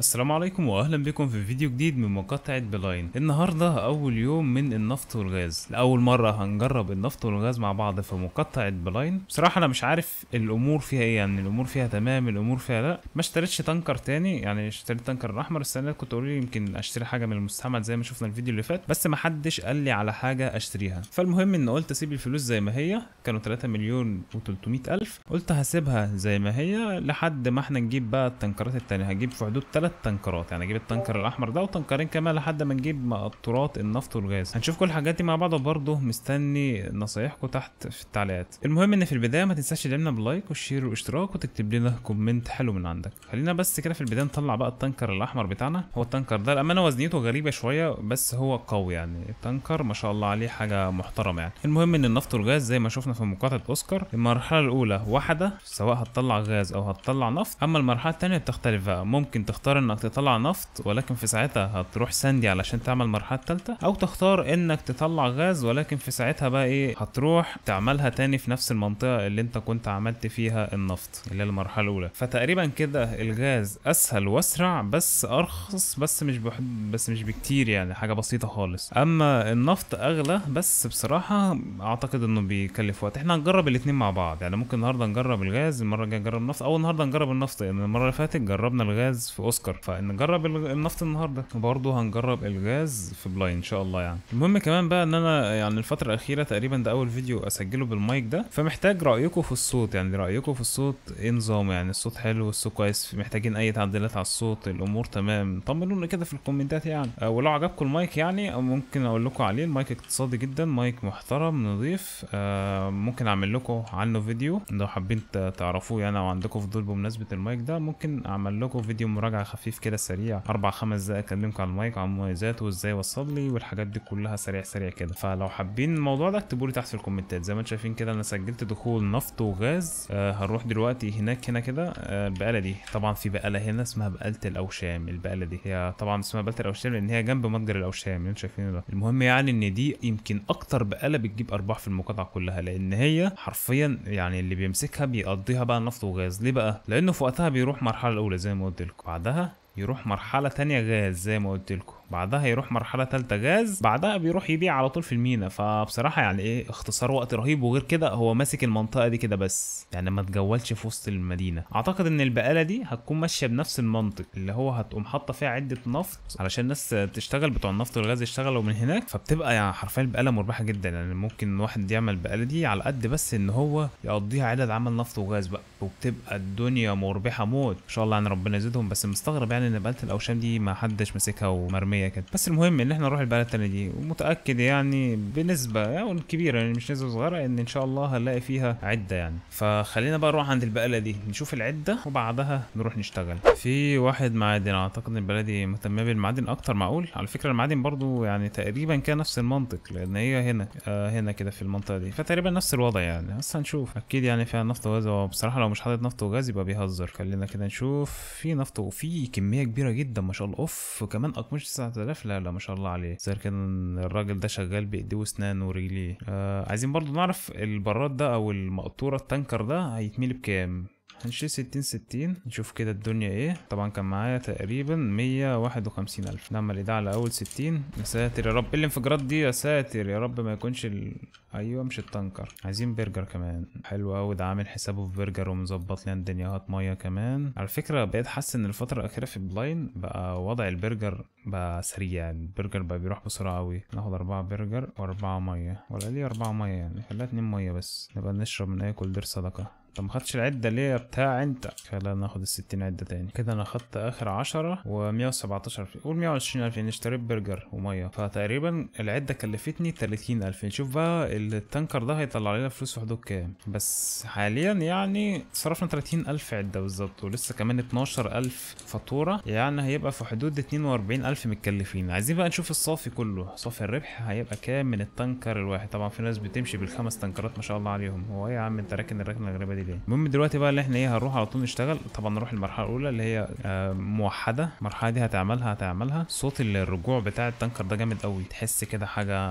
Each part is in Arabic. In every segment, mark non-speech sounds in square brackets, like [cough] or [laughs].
السلام عليكم واهلا بكم في فيديو جديد من مقاطعة بلاين النهاردة اول يوم من النفط والغاز لاول مرة هنجرب النفط والغاز مع بعض في مقاطعة بلاين بصراحة انا مش عارف الامور فيها ايه يعني الامور فيها تمام الامور فيها لا ما اشتريتش تانكر تاني يعني اشتريت تانكر الاحمر السنة كنت اقول يمكن اشتري حاجة من المستعمل زي ما شفنا الفيديو اللي فات بس ما حدش قال لي على حاجة اشتريها فالمهم ان قلت اسيب الفلوس زي ما هي كانوا 3 مليون و300 الف قلت هسيبها زي ما هي لحد ما احنا نجيب بقى التنكرات التانية هجيب في حدود 3 ثلاث تنكرات يعني اجيب التنكر الاحمر ده وتنكرين كمان لحد ما نجيب مقطورات النفط والغاز هنشوف كل الحاجات دي مع بعض برضه مستني نصايحكم تحت في التعليقات المهم ان في البدايه ما تنساش تدعمنا باللايك والشير والاشتراك وتكتب لنا كومنت حلو من عندك خلينا بس كده في البدايه نطلع بقى التنكر الاحمر بتاعنا هو التنكر ده الامانه وزنيته غريبه شويه بس هو قوي يعني التنكر ما شاء الله عليه حاجه محترمه يعني المهم ان النفط والغاز زي ما شفنا في مقاطعه اوسكار المرحله الاولى واحده سواء هتطلع غاز او هتطلع نفط اما المرحله الثانيه بتختلف بقى ممكن تختار انك تطلع نفط ولكن في ساعتها هتروح ساندي علشان تعمل مرحله ثالثه او تختار انك تطلع غاز ولكن في ساعتها بقى ايه هتروح تعملها تاني في نفس المنطقه اللي انت كنت عملت فيها النفط اللي هي المرحله الاولى فتقريبا كده الغاز اسهل واسرع بس ارخص بس مش بس مش بكتير يعني حاجه بسيطه خالص اما النفط اغلى بس بصراحه اعتقد انه بيكلف وقت احنا هنجرب الاثنين مع بعض يعني ممكن النهارده نجرب الغاز المره الجايه نجرب النفط او النهارده نجرب النفط لان يعني المره اللي فاتت جربنا الغاز في اوسكار اوسكار فنجرب النفط النهارده وبرده هنجرب الغاز في بلاي ان شاء الله يعني المهم كمان بقى ان انا يعني الفتره الاخيره تقريبا ده اول فيديو اسجله بالمايك ده فمحتاج رايكم في الصوت يعني رايكم في الصوت ايه نظام يعني الصوت حلو الصوت كويس محتاجين اي تعديلات على الصوت الامور تمام طمنونا كده في الكومنتات يعني آه، ولو عجبكم المايك يعني ممكن اقول لكم عليه المايك اقتصادي جدا مايك محترم نظيف آه، ممكن اعمل لكم عنه فيديو لو حابين تعرفوه يعني او عندكم فضول بمناسبه المايك ده ممكن اعمل لكم فيديو مراجعه خفيف كده سريع اربع خمس دقايق اكلمك على المايك وعن مميزاته وازاي وصل لي والحاجات دي كلها سريع سريع كده فلو حابين الموضوع ده اكتبوا لي تحت في الكومنتات زي ما انتم شايفين كده انا سجلت دخول نفط وغاز آه هنروح دلوقتي هناك هنا كده آه البقاله دي طبعا في بقاله هنا اسمها بقاله الاوشام البقاله دي هي طبعا اسمها بقاله الاوشام لان هي جنب متجر الاوشام اللي انتم شايفينه ده المهم يعني ان دي يمكن اكتر بقاله بتجيب ارباح في المقاطعه كلها لان هي حرفيا يعني اللي بيمسكها بيقضيها بقى نفط وغاز ليه بقى لانه في وقتها بيروح مرحله الاولى زي ما قلت لكم بعدها يروح مرحلة تانية غاز زي ما قلت لكم بعدها يروح مرحله ثالثه غاز بعدها بيروح يبيع على طول في المينا فبصراحه يعني ايه اختصار وقت رهيب وغير كده هو ماسك المنطقه دي كده بس يعني ما تجولش في وسط المدينه اعتقد ان البقاله دي هتكون ماشيه بنفس المنطق اللي هو هتقوم حاطه فيها عده نفط علشان الناس تشتغل بتوع النفط والغاز يشتغلوا من هناك فبتبقى يعني حرفيا البقاله مربحه جدا يعني ممكن واحد يعمل البقاله دي على قد بس ان هو يقضيها عدد عمل نفط وغاز بقى وبتبقى الدنيا مربحه موت ان شاء الله يعني ربنا يزيدهم بس مستغرب يعني ان بقاله الاوشام دي ما حدش ماسكها ومرميه هي كده بس المهم ان احنا نروح البلد الثانيه دي ومتاكد يعني بنسبه يعني كبيره يعني مش نسبه صغيره ان ان شاء الله هنلاقي فيها عده يعني فخلينا بقى نروح عند البقاله دي نشوف العده وبعدها نروح نشتغل في واحد معادن اعتقد ان البلدي مهتمه بالمعادن اكتر معقول على فكره المعادن برضو يعني تقريبا كان نفس المنطق لان هي هنا آه هنا كده في المنطقه دي فتقريبا نفس الوضع يعني بس هنشوف اكيد يعني فيها نفط وغاز بصراحه لو مش حاطط نفط وغاز يبقى بيهزر خلينا كده نشوف في نفط وفي كميه كبيره جدا ما شاء الله اوف كمان اقمشه 9000 لا لا ما شاء الله عليه زي كان الراجل ده شغال بايديه واسنانه ورجليه آه عايزين برضو نعرف البراد ده او المقطوره التانكر ده هيتملي بكام هنشيل ستين ستين نشوف كده الدنيا ايه طبعا كان معايا تقريبا مية واحد وخمسين ألف نعمل ده على أول ستين يا ساتر يا رب ايه الانفجارات دي يا ساتر يا رب ما يكونش ال... أيوه مش التنكر عايزين برجر كمان حلو أوي ده عامل حسابه في برجر ومظبط لنا الدنيا هات مية كمان على فكرة بقيت حاسس إن الفترة الأخيرة في بلاين بقى وضع البرجر بقى سريع يعني. البرجر بقى بيروح بسرعة أوي ناخد أربعة برجر وأربعة مية ولا ليه أربعة مية يعني خليها اتنين مية بس نبقى نشرب ناكل أي صدقة ما خدتش العده اللي هي بتاع انت خلينا ناخد ال 60 عده تاني كده انا خدت اخر 10 و 117 قول 120000 يعني اشتريت برجر وميه فتقريبا العده كلفتني 30000 نشوف بقى التنكر ده هيطلع لنا فلوس في حدود كام بس حاليا يعني صرفنا 30000 عده بالظبط ولسه كمان 12000 فاتوره يعني هيبقى في حدود 42000 متكلفين عايزين بقى نشوف الصافي كله صافي الربح هيبقى كام من التنكر الواحد طبعا في ناس بتمشي بالخمس تنكرات ما شاء الله عليهم هو ايه يا عم انت راكن الركنه الغريبه دي جاي المهم دلوقتي بقى اللي احنا ايه هنروح على طول نشتغل طبعا نروح المرحله الاولى اللي هي آه، موحده المرحله دي هتعملها هتعملها صوت الرجوع بتاع التنكر ده جامد قوي تحس كده حاجه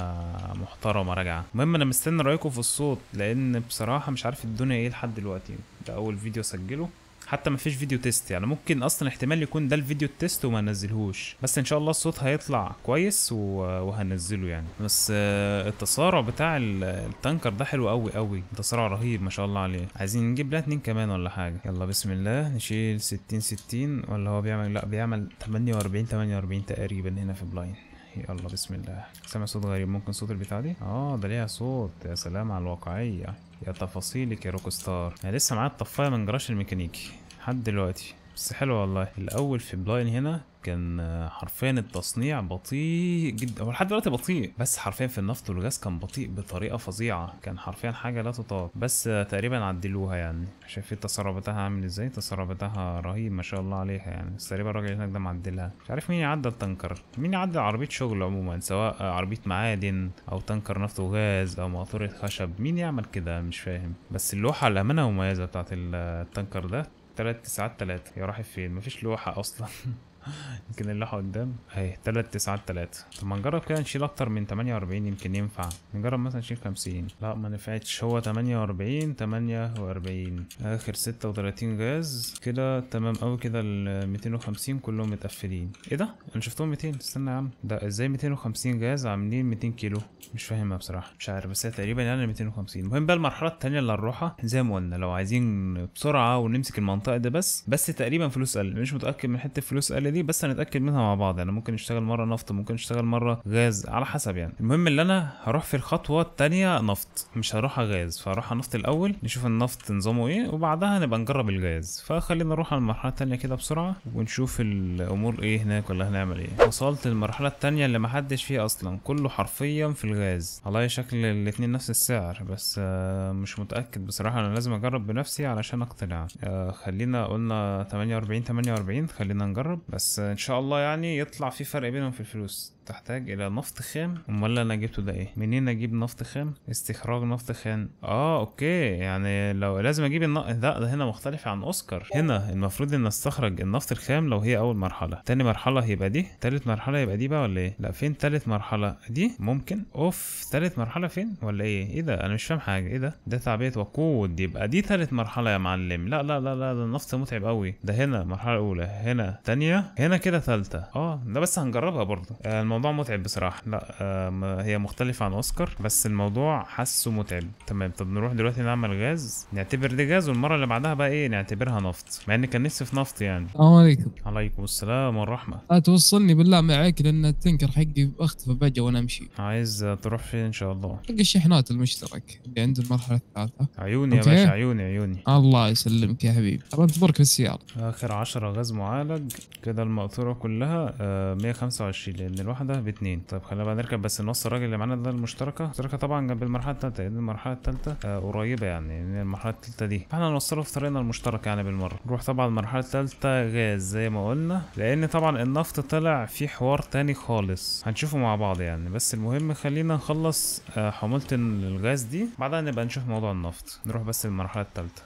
محترمه راجعه المهم انا مستني رايكم في الصوت لان بصراحه مش عارف الدنيا ايه لحد دلوقتي ده اول فيديو سجله حتى ما فيش فيديو تيست يعني ممكن اصلا احتمال يكون ده الفيديو التيست وما نزلهوش بس ان شاء الله الصوت هيطلع كويس وهنزله يعني بس آه، التسارع بتاع التانكر ده حلو قوي قوي تسارع رهيب ما شاء الله عليه عايزين نجيب لها اتنين كمان ولا حاجه يلا بسم الله نشيل 60 60 ولا هو بيعمل لا بيعمل 48 48 تقريبا هنا في بلاين يلا بسم الله سامع صوت غريب ممكن صوت البتاع دي اه ده ليها صوت يا سلام على الواقعيه يا تفاصيلك يا روكستار انا لسه معايا الطفايه من جراش الميكانيكي لحد دلوقتي بس حلو والله الاول في بلاين هنا كان حرفيا التصنيع بطيء جدا هو لحد دلوقتي بطيء بس حرفيا في النفط والغاز كان بطيء بطريقه فظيعه كان حرفيا حاجه لا تطاق بس تقريبا عدلوها يعني شايف التسارع بتاعها عامل ازاي التسارع بتاعها رهيب ما شاء الله عليها يعني بس تقريبا الراجل هناك ده معدلها مش عارف مين يعدل تنكر مين يعدل عربيه شغل عموما سواء عربيه معادن او تنكر نفط وغاز او مقطوره خشب مين يعمل كده مش فاهم بس اللوحه الامانه مميزه بتاعت التنكر ده 3 9 3 يا رايح فين مفيش لوحه اصلا [laughs] [laughs] يمكن اللي قدام اهي 3 تسعات 3 طب ما نجرب كده نشيل اكتر من 48 يمكن ينفع نجرب مثلا نشيل 50 لا ما نفعتش هو 48 48 اخر 36 جهاز كده تمام اوي كده ال 250 كلهم متقفلين ايه ده انا شفتهم 200 استنى يا عم ده ازاي 250 جهاز عاملين 200 كيلو مش فاهمها بصراحه مش عارف بس هي تقريبا يعني 250 المهم بقى المرحله الثانيه اللي هنروحها زي ما قلنا لو عايزين بسرعه ونمسك المنطقه دي بس بس تقريبا فلوس قل مش متاكد من حته فلوس قل الاسئله دي بس هنتاكد منها مع بعض يعني ممكن نشتغل مره نفط ممكن نشتغل مره غاز على حسب يعني المهم اللي انا هروح في الخطوه الثانيه نفط مش هروح غاز فهروح نفط الاول نشوف النفط نظامه ايه وبعدها نبقى نجرب الغاز فخلينا نروح على المرحله الثانيه كده بسرعه ونشوف الامور ايه هناك ولا هنعمل ايه وصلت للمرحله الثانيه اللي محدش فيها اصلا كله حرفيا في الغاز والله شكل الاثنين نفس السعر بس آه، مش متاكد بصراحه انا لازم اجرب بنفسي علشان اقتنع آه، خلينا قلنا 48 48 خلينا نجرب بس ان شاء الله يعني يطلع في فرق بينهم في الفلوس تحتاج الى نفط خام امال انا جبته ده ايه منين اجيب نفط خام استخراج نفط خام اه اوكي يعني لو لازم اجيب الن... ده, ده هنا مختلف عن اوسكار هنا المفروض ان استخرج النفط الخام لو هي اول مرحله تاني مرحله هيبقى دي تالت مرحله يبقى دي بقى ولا ايه لا فين تالت مرحله دي ممكن اوف تالت مرحله فين ولا ايه ايه ده انا مش فاهم حاجه ايه ده ده تعبئه وقود يبقى دي تالت مرحله يا معلم لا لا لا لا ده النفط متعب قوي ده هنا المرحله الاولى هنا تانية هنا كده تالتة اه ده بس هنجربها برضه آه، الموضوع الموضوع متعب بصراحه لا آه، هي مختلفه عن اوسكار بس الموضوع حاسه متعب تمام طب نروح دلوقتي نعمل غاز نعتبر دي غاز والمره اللي بعدها بقى ايه نعتبرها نفط مع ان كان نفسي في نفط يعني السلام عليكم عليكم السلام والرحمه لا آه، توصلني بالله معك لان التنكر حقي اختفى فجاه وانا امشي عايز تروح فين ان شاء الله حق الشحنات المشترك اللي عند المرحله الثالثه عيوني يا باشا عيوني عيوني الله يسلمك يا حبيبي الله تبارك في السياره اخر 10 غاز معالج كده المقطوره كلها 125 آه، لان الواحد واحدة باثنين طيب خلينا بقى نركب بس نوصل الراجل اللي معانا ده المشتركة المشتركة طبعا جنب المرحلة الثالثه لأن المرحلة الثالثه آه قريبة يعني من المرحلة الثالثه دي فاحنا نوصله في طريقنا المشترك يعني بالمرة نروح طبعا المرحلة الثالثه غاز زي ما قلنا لأن طبعا النفط طلع في حوار ثاني خالص هنشوفه مع بعض يعني بس المهم خلينا نخلص آه حمولة الغاز دي بعدها نبقى نشوف موضوع النفط نروح بس المرحلة الثالثه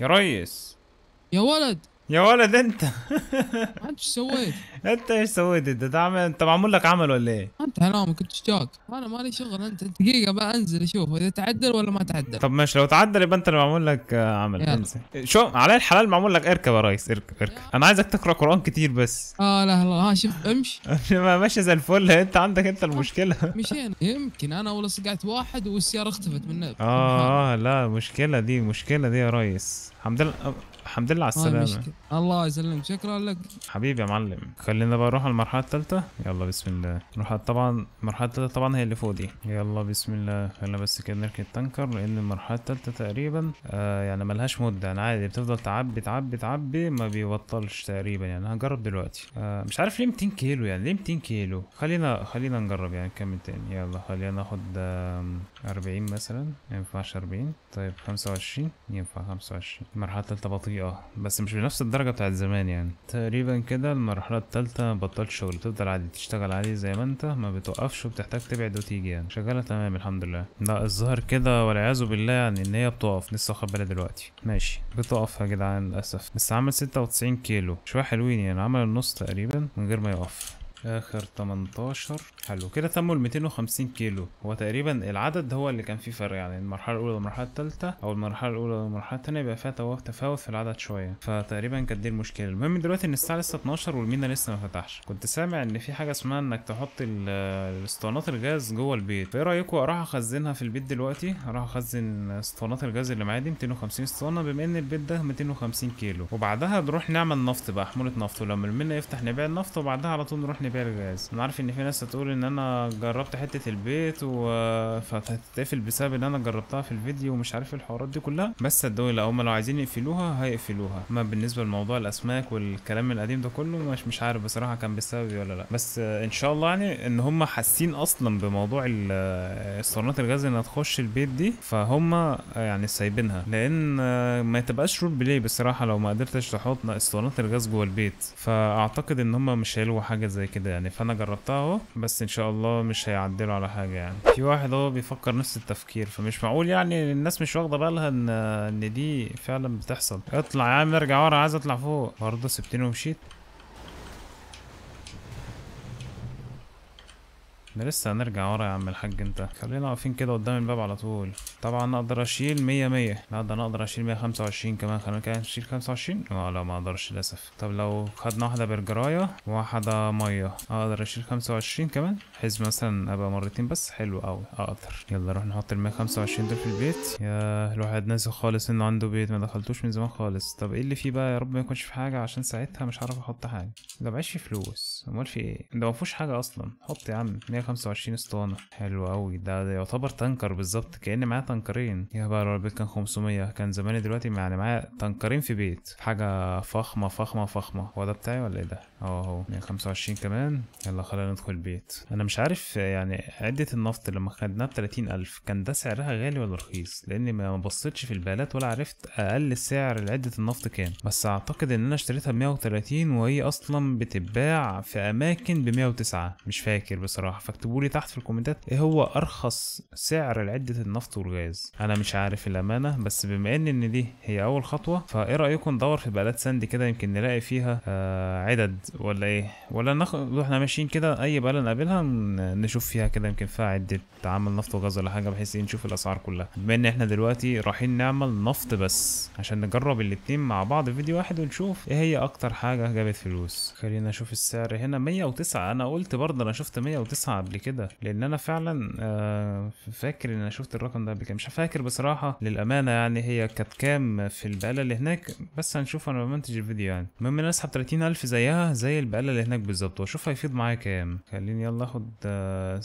يا ريس يا ولد يا ولد انت انت ايش سويت؟ انت ايش سويت انت؟ تعمل انت معمول لك عمل ولا ايه؟ انت حرامك انت اشتاك انا مالي شغل انت دقيقه بقى انزل اشوف اذا تعدل ولا ما تعدل طب ماشي لو تعدل يبقى انت اللي معمول لك عمل انزل شو علي الحلال معمول لك اركب يا ريس اركب اركب انا عايزك تقرا قران كتير بس اه لا لا ها شوف امشي [laughs] ماشي زي الفل انت عندك انت المشكله [laughs] مشينا يمكن انا والله صقعت واحد والسياره اختفت من اه اه [laughs] لا مشكله دي مشكله دي يا ريس الحمد لله الحمد لله على آه، السلامه الله يسلمك شكرا لك حبيبي يا معلم خلينا بقى نروح على المرحله الثالثه يلا بسم الله نروح طبعا المرحله الثالثه طبعا هي اللي فوق دي يلا بسم الله خلينا بس كده نركب التانكر لان المرحله الثالثه تقريبا آه يعني ملهاش مده انا يعني عادي بتفضل تعبي تعبي تعبي ما بيبطلش تقريبا يعني هنجرب دلوقتي آه مش عارف ليه 200 كيلو يعني ليه 200 كيلو خلينا خلينا نجرب يعني نكمل تاني يلا خلينا ناخد 40 مثلا ما ينفعش 40 طيب 25 ينفع 25 المرحله الثالثه بطيئه بس مش بنفس الدرجه الدرجة بتاعت زمان يعني تقريبا كده المرحلة التالتة بطلت شغل تفضل عادي تشتغل عادي زي ما انت ما بتوقفش وبتحتاج تبعد وتيجي يعني شغالة تمام الحمد لله لا الظاهر كده والعياذ بالله يعني ان هي بتقف لسه واخد بالي دلوقتي ماشي بتقف يا جدعان للأسف بس عمل 96 كيلو شوية حلوين يعني عمل النص تقريبا من غير ما يقف اخر 18 حلو كده تموا ال 250 كيلو هو تقريبا العدد هو اللي كان فيه فرق يعني المرحله الاولى والمرحله الثالثه او المرحله الاولى والمرحله الثانيه يبقى فيها تفاوت في العدد شويه فتقريبا كانت دي المشكله المهم دلوقتي ان الساعه لسه 12 والمينا لسه ما فتحش كنت سامع ان في حاجه اسمها انك تحط الاسطوانات الغاز جوه البيت فايه رايكم اروح اخزنها في البيت دلوقتي اروح اخزن اسطوانات الغاز اللي معايا دي 250 اسطوانه بما ان البيت ده 250 كيلو وبعدها نروح نعمل نفط بقى حموله نفط ولما المينا يفتح نبيع النفط وبعدها على طول نروح نبيع الغاز انا عارف ان في ناس هتقول ان انا جربت حته البيت و فتتقفل بسبب ان انا جربتها في الفيديو ومش عارف ايه الحوارات دي كلها بس صدقوني لو هم لو عايزين يقفلوها هيقفلوها اما بالنسبه لموضوع الاسماك والكلام القديم ده كله مش مش عارف بصراحه كان بسبب ولا لا بس ان شاء الله يعني ان هم حاسين اصلا بموضوع الصالونات الغاز انها تخش البيت دي فهم يعني سايبينها لان ما تبقاش رول بلاي بصراحه لو ما قدرتش تحط اسطوانات الغاز جوه البيت فاعتقد ان هم مش هيلغوا حاجه زي كده يعني فانا جربتها اهو بس ان شاء الله مش هيعدلوا على حاجه يعني في واحد هو بيفكر نفس التفكير فمش معقول يعني الناس مش واخده بالها ان ان دي فعلا بتحصل اطلع يا عم ارجع ورا عايز اطلع فوق برضه سبتني ومشيت ده لسه هنرجع ورا يا عم الحاج انت خلينا واقفين كده قدام الباب على طول طبعا اقدر اشيل 100 100 لا ده انا اقدر اشيل 125 كمان خلينا كده نشيل 25 اه لا ما اقدرش للاسف طب لو خدنا واحده برجرايه وواحده ميه اقدر اشيل 25 كمان حيث مثلا ابقى مرتين بس حلو قوي اقدر يلا نروح نحط ال 125 دول في البيت يا الواحد ناسي خالص انه عنده بيت ما دخلتوش من زمان خالص طب ايه اللي فيه بقى يا رب ما يكونش في حاجه عشان ساعتها مش هعرف احط حاجه ده بعيش فيه فلوس امال في ايه ده ما فيهوش حاجه اصلا حط يا عم 125 اسطوانة حلو قوي ده, ده يعتبر تنكر بالظبط كأن معايا تنكرين يا بقى لو البيت كان 500 كان زماني دلوقتي يعني معايا تنكرين في بيت حاجة فخمة فخمة فخمة هو ده بتاعي ولا ايه ده؟ اهو اهو 125 كمان يلا خلينا ندخل البيت انا مش عارف يعني عدة النفط لما خدناها ب 30000 كان ده سعرها غالي ولا رخيص لان ما بصيتش في البالات ولا عرفت اقل سعر لعدة النفط كام بس اعتقد ان انا اشتريتها ب 130 وهي اصلا بتتباع في اماكن ب 109 مش فاكر بصراحة اكتبوا لي تحت في الكومنتات ايه هو ارخص سعر لعده النفط والغاز انا مش عارف الامانه بس بما ان ان دي هي اول خطوه فايه رايكم ندور في بلد سند كده يمكن نلاقي فيها آه عدد ولا ايه ولا ناخد واحنا ماشيين كده اي بلد نقابلها نشوف فيها كده يمكن فيها عده عمل نفط وغاز ولا حاجه بحيث إيه نشوف الاسعار كلها بما ان احنا دلوقتي رايحين نعمل نفط بس عشان نجرب الاثنين مع بعض في فيديو واحد ونشوف ايه هي اكتر حاجه جابت فلوس خلينا نشوف السعر هنا 109 انا قلت برضه انا شفت 109 قبل كده لان انا فعلا آه، فاكر ان انا شفت الرقم ده قبل كده مش فاكر بصراحه للامانه يعني هي كانت كام في البقاله اللي هناك بس هنشوف انا بمنتج الفيديو يعني المهم انا اسحب 30000 زيها زي البقاله اللي هناك بالظبط واشوف هيفيض معايا كام خليني يلا اخد 60 آه،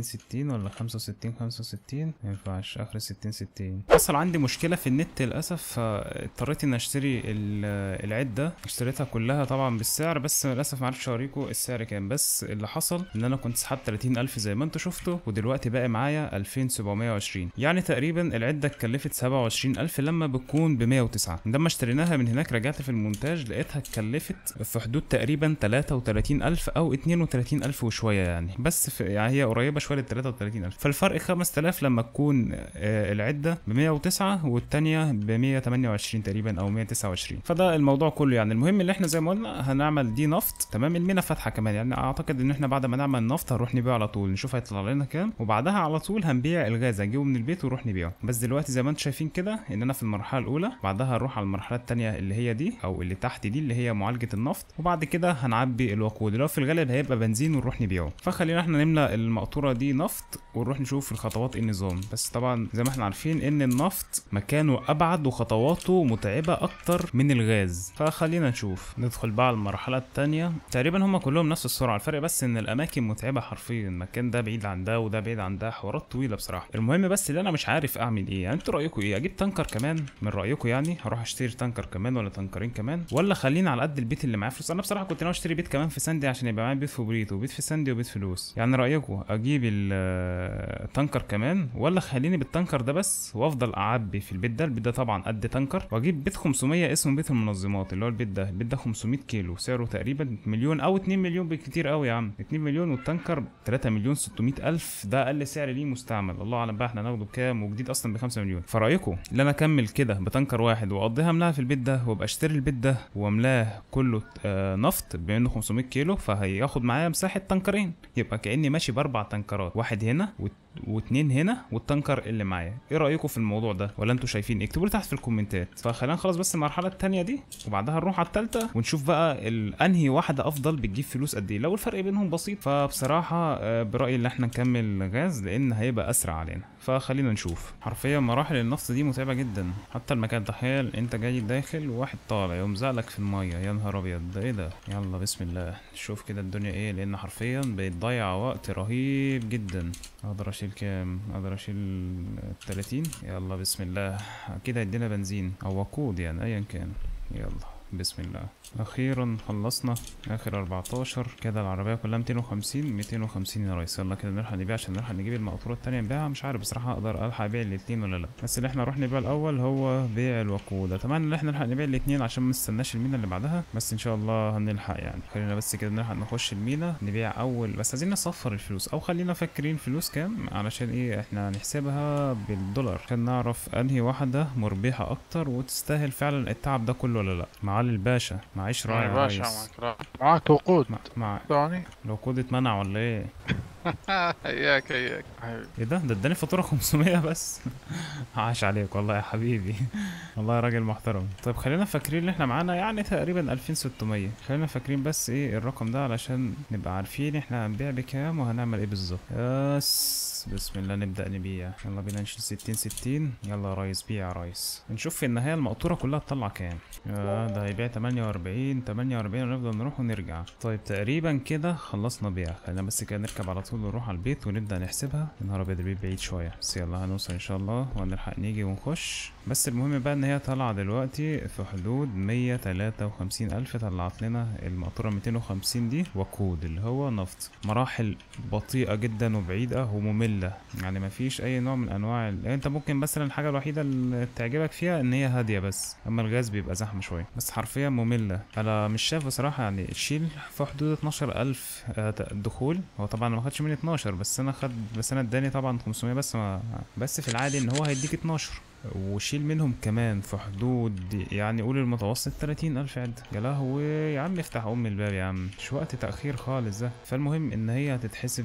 60 ولا 65 65 ما ينفعش اخر 60 60 حصل عندي مشكله في النت للاسف فاضطريت اني اشتري العده اشتريتها كلها طبعا بالسعر بس للاسف ما عرفتش اوريكم السعر كام بس اللي حصل ان انا كنت سحبت ألف زي ما انتوا شفتوا ودلوقتي باقي معايا 2720 يعني تقريبا العده اتكلفت 27000 لما بتكون ب 109 لما اشتريناها من هناك رجعت في المونتاج لقيتها اتكلفت في حدود تقريبا 33000 او 32000 وشويه يعني بس في يعني هي قريبه شويه لل 33000 فالفرق 5000 لما تكون آه، العده ب 109 والثانيه ب 128 تقريبا او 129 فده الموضوع كله يعني المهم اللي احنا زي ما قلنا هنعمل دي نفط تمام المينا فاتحه كمان يعني اعتقد ان احنا بعد ما نعمل نفط هنروح بيه على طول نشوف هيطلع لنا كام وبعدها على طول هنبيع الغاز هنجيبه من البيت ونروح نبيعه بس دلوقتي زي ما انتم شايفين كده ان انا في المرحله الاولى بعدها هنروح على المرحله الثانيه اللي هي دي او اللي تحت دي اللي هي معالجه النفط وبعد كده هنعبي الوقود اللي هو في الغالب هيبقى بنزين ونروح نبيعه فخلينا احنا نملى المقطوره دي نفط ونروح نشوف الخطوات ايه النظام بس طبعا زي ما احنا عارفين ان النفط مكانه ابعد وخطواته متعبه اكتر من الغاز فخلينا نشوف ندخل بقى على المرحله الثانيه تقريبا هم كلهم نفس السرعه الفرق بس ان الاماكن متعبه حرفيا حرفيا المكان ده بعيد عن ده وده بعيد عن ده حوارات طويله بصراحه المهم بس اللي انا مش عارف اعمل ايه يعني انتوا رايكم ايه اجيب تانكر كمان من رايكم يعني هروح اشتري تانكر كمان ولا تانكرين كمان ولا خلينا على قد البيت اللي معايا فلوس انا بصراحه كنت ناوي اشتري بيت كمان في ساندي عشان يبقى معايا بيت في بريتو وبيت في ساندي وبيت فلوس يعني رايكم اجيب التانكر آه، كمان ولا خليني بالتانكر ده بس وافضل اعبي في البيت ده البيت ده طبعا قد تانكر واجيب بيت 500 اسمه بيت المنظمات اللي هو البيت ده البيت ده 500 كيلو سعره تقريبا مليون او 2 مليون بالكتير قوي يا عم 2 مليون والتانكر 3 مليون 600 الف ده اقل سعر ليه مستعمل الله اعلم بقى احنا هناخده بكام وجديد اصلا ب 5 مليون فرايكم ان انا اكمل كده بتنكر واحد واقضيها املاها في البيت ده وابقى اشتري البيت ده واملاه كله آه نفط بما انه 500 كيلو فهياخد معايا مساحه تنكرين يبقى كاني ماشي باربع تنكرات واحد هنا واتنين هنا والتنكر اللي معايا ايه رايكم في الموضوع ده ولا انتوا شايفين إيه؟ اكتبوا لي تحت في الكومنتات فخلينا نخلص بس المرحله الثانيه دي وبعدها نروح على الثالثه ونشوف بقى انهي واحده افضل بتجيب فلوس قد ايه لو الفرق بينهم بسيط فبصراحه آه، برأيي ان احنا نكمل غاز لان هيبقى اسرع علينا فخلينا نشوف حرفيا مراحل النفط دي متعبة جدا حتى المكان تخيل انت جاي داخل وواحد طالع يقوم زقلك في المية يا نهار ابيض ده ايه ده يلا بسم الله نشوف كده الدنيا ايه لان حرفيا بيتضيع وقت رهيب جدا اقدر اشيل كام اقدر اشيل 30 يلا بسم الله كده هيدينا بنزين او وقود يعني ايا كان يلا بسم الله اخيرا خلصنا اخر 14 كده العربيه كلها 250 250 يا ريس يلا كده نلحق نبيع عشان نلحق نجيب المقطوره الثانيه نبيعها مش عارف بصراحه اقدر الحق ابيع الاثنين ولا لا بس اللي احنا رحنا نبيع الاول هو بيع الوقود اتمنى ان احنا نلحق نبيع الاثنين عشان ما نستناش المينا اللي بعدها بس ان شاء الله هنلحق يعني خلينا بس كده نلحق نخش المينا نبيع اول بس عايزين نصفر الفلوس او خلينا فاكرين فلوس كام علشان ايه احنا هنحسبها بالدولار عشان نعرف انهي واحده مربحه اكتر وتستاهل فعلا التعب ده كله ولا لا علي الباشا معيش راعي معاك راعي معاك وقود مع... مع... ثاني الوقود اتمنع ولا ايه؟ اياك [laughs] اياك حبيبي ايه ده ده اداني فاتوره 500 بس [laughs] عاش عليك والله يا حبيبي [laughs] والله راجل محترم طيب خلينا فاكرين ان احنا معانا يعني تقريبا 2600 خلينا فاكرين بس ايه الرقم ده علشان نبقى عارفين احنا هنبيع بكام وهنعمل ايه بالظبط يس بسم الله نبدا نبيع يلا بينا نشيل 60 60 يلا يا ريس بيع يا ريس نشوف في النهايه المقطوره كلها تطلع كام ده هيبيع 48 48 ونفضل نروح ونرجع طيب تقريبا كده خلصنا بيع خلينا بس كده نركب على طول المفروض نروح على البيت ونبدأ نحسبها النهار نهار أبيض البيت بعيد شوية بس يلا هنوصل إن شاء الله وهنلحق نيجي ونخش بس المهم بقى إن هي طالعة دلوقتي في حدود 153000 طلعت لنا المقطورة 250 دي وقود اللي هو نفط مراحل بطيئة جدا وبعيدة ومملة يعني ما فيش أي نوع من أنواع ال... يعني أنت ممكن مثلا الحاجة الوحيدة اللي تعجبك فيها إن هي هادية بس أما الغاز بيبقى زحمة شوية بس حرفيا مملة أنا مش شايف بصراحة يعني تشيل في حدود 12000 آه، دخول هو طبعا ما خدش من 12 بس انا خد بس انا اداني طبعا 500 بس ما بس في العادي ان هو هيديك 12 وشيل منهم كمان في حدود يعني قول المتوسط 30 ألف يا لهوي يا عم افتح أم الباب يا عم مش وقت تأخير خالص ده فالمهم إن هي هتتحسب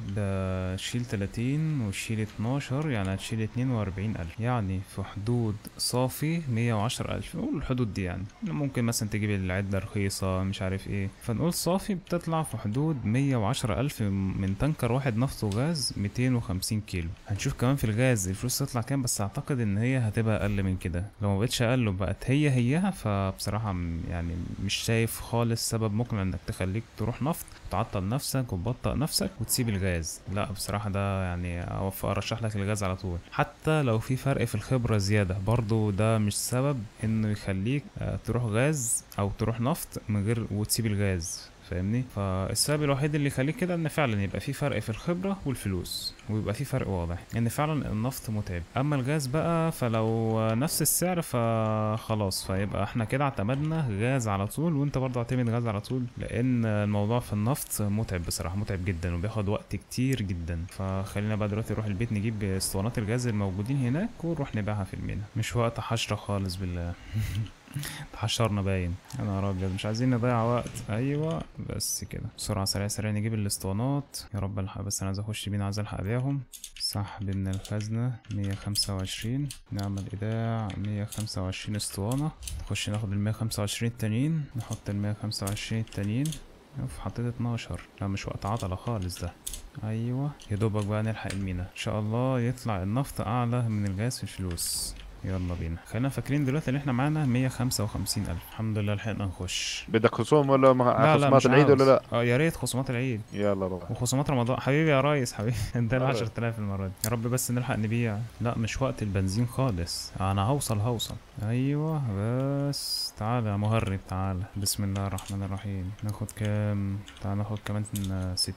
شيل 30 وشيل 12 يعني هتشيل 42 ألف يعني في حدود صافي 110 ألف نقول الحدود دي يعني ممكن مثلا تجيب العدة رخيصة مش عارف إيه فنقول صافي بتطلع في حدود 110 ألف من تنكر واحد نفط وغاز 250 كيلو هنشوف كمان في الغاز الفلوس تطلع كام بس أعتقد إن هي هتبقى بقى اقل من كده لو ما بقتش اقل وبقت هي هيها فبصراحه يعني مش شايف خالص سبب مقنع انك تخليك تروح نفط تعطل نفسك وتبطئ نفسك وتسيب الغاز لا بصراحه ده يعني ارشح لك الغاز على طول حتى لو في فرق في الخبره زياده برضو ده مش سبب انه يخليك آه، تروح غاز او تروح نفط من غير وتسيب الغاز فاهمني فالسبب الوحيد اللي يخليك كده ان فعلا يبقى في فرق في الخبره والفلوس ويبقى في فرق واضح ان يعني فعلا النفط متعب اما الغاز بقى فلو نفس السعر فخلاص فيبقى احنا كده اعتمدنا غاز على طول وانت برضه اعتمد غاز على طول لان الموضوع في النفط متعب بصراحه متعب جدا وبياخد وقت كتير جدا فخلينا بقى دلوقتي نروح البيت نجيب اسطوانات الغاز الموجودين هناك ونروح نبيعها في المينا مش وقت حشره خالص بالله [laughs] اتحشرنا باين يا نهار ابيض مش عايزين نضيع وقت ايوه بس كده بسرعه سريع سريع نجيب الاسطوانات يا رب الحق بس انا عايز اخش بينا عايز الحق بيهم سحب من الخزنه 125 نعمل ايداع 125 اسطوانه نخش ناخد ال 125 التانيين نحط ال 125 التانيين اوف حطيت 12 لا مش وقت عطله خالص ده ايوه يا دوبك بقى نلحق المينا ان شاء الله يطلع النفط اعلى من الغاز في الفلوس يلا بينا خلينا فاكرين دلوقتي ان احنا معانا 155000 الحمد لله لحقنا نخش بدك خصوم ولا مع لا خصومات العيد ولا لا؟ اه يا ريت خصومات العيد يلا روح وخصومات رمضان حبيبي يا ريس حبيبي انت ال 10000 المره دي يا رب بس نلحق نبيع لا مش وقت البنزين خالص انا هوصل هوصل ايوه بس تعالى يا مهرب تعالى بسم الله الرحمن الرحيم ناخد كام تعالى ناخد كمان 60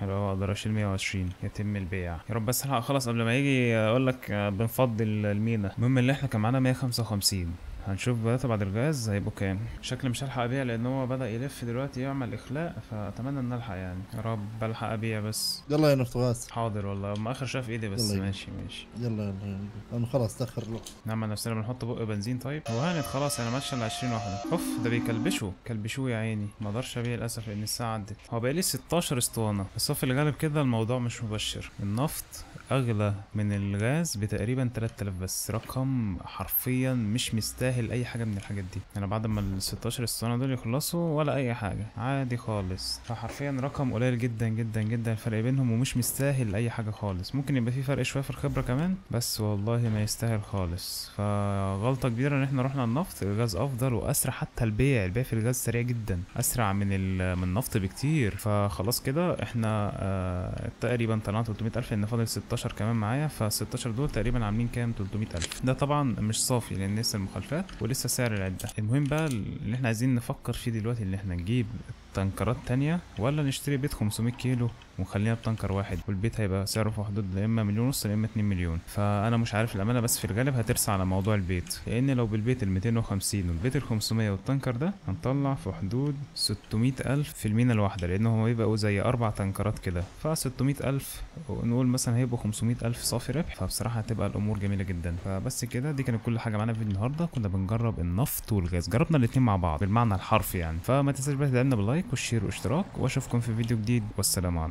حلو قوي اقدر اشيل 120 يتم البيع يا رب بس الحق خلاص قبل ما يجي اقول لك آه، بنفضي المينا المهم اللي احنا كان معانا 155 هنشوف بقى بعد الجهاز هيبقوا كام شكل مش هلحق ابيع لان هو بدا يلف دلوقتي يعمل اخلاء فاتمنى ان الحق يعني يا رب الحق ابيع بس يلا يا نفطغاز حاضر والله ما اخر شاف ايدي بس يلا ماشي ماشي يلا يلا يلا انا خلاص تاخر الوقت نعمل نفسنا بنحط بق بنزين طيب هو خلاص انا ماشي ال 20 واحده اوف ده بيكلبشوا كلبشوه يا عيني ما اقدرش ابيع للاسف لان الساعه عدت هو بقى لي 16 اسطوانه بس هو في الغالب كده الموضوع مش مبشر النفط اغلى من الغاز بتقريبا 3000 بس رقم حرفيا مش مستاهل اي حاجه من الحاجات دي انا يعني بعد ما ال 16 السنه دول يخلصوا ولا اي حاجه عادي خالص فحرفيا رقم قليل جدا جدا جدا الفرق بينهم ومش مستاهل اي حاجه خالص ممكن يبقى في فرق شويه في الخبره كمان بس والله ما يستاهل خالص فغلطه كبيره ان احنا رحنا النفط الغاز افضل واسرع حتى البيع البيع في الغاز سريع جدا اسرع من من النفط بكتير فخلاص كده احنا آه تقريبا طلعنا 300000 إن فاضل 16 16 كمان معايا ف 16 دول تقريبا عاملين كام 300000 ده طبعا مش صافي لان لسه المخالفات ولسه سعر العده المهم بقى اللي احنا عايزين نفكر فيه دلوقتي ان احنا نجيب تنكرات تانية ولا نشتري بيت 500 كيلو ونخليها بتنكر واحد والبيت هيبقى سعره في حدود يا اما مليون ونص يا اما 2 مليون فانا مش عارف الامانه بس في الغالب هترسى على موضوع البيت لان لو بالبيت ال 250 والبيت ال 500 والتنكر ده هنطلع في حدود 600000 في المينا الواحده لان هو بيبقوا زي اربع تنكرات كده ف 600000 نقول مثلا هيبقوا 500000 صافي ربح فبصراحه هتبقى الامور جميله جدا فبس كده دي كانت كل حاجه معانا في النهارده كنا بنجرب النفط والغاز جربنا الاثنين مع بعض بالمعنى الحرفي يعني فما تنساش بس تدعمنا باللايك لايك وشير واشتراك واشوفكم في فيديو جديد والسلام عليكم